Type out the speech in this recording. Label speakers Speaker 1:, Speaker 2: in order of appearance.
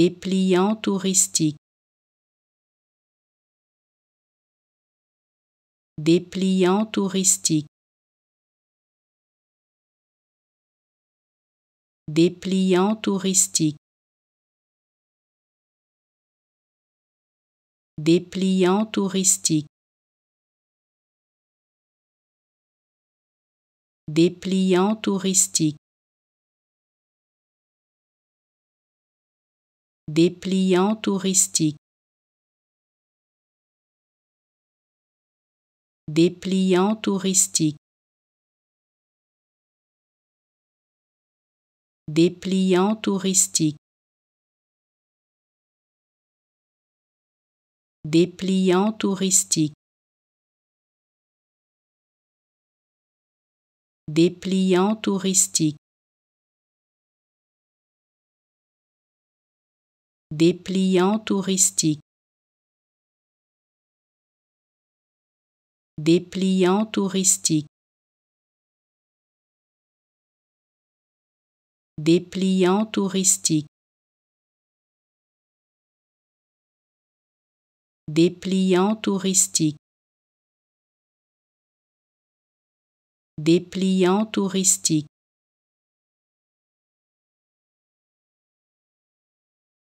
Speaker 1: dépliant touristique, dépliant touristique, dépliant touristique, dépliant touristique. Dépliant touristique. dépliant touristique, dépliant touristique, dépliant touristique, dépliant touristique. Dépliant touristique. Dépliant touristique. Dépliant touristique. Dépliant touristique. Dépliant touristique. Dépliant touristique.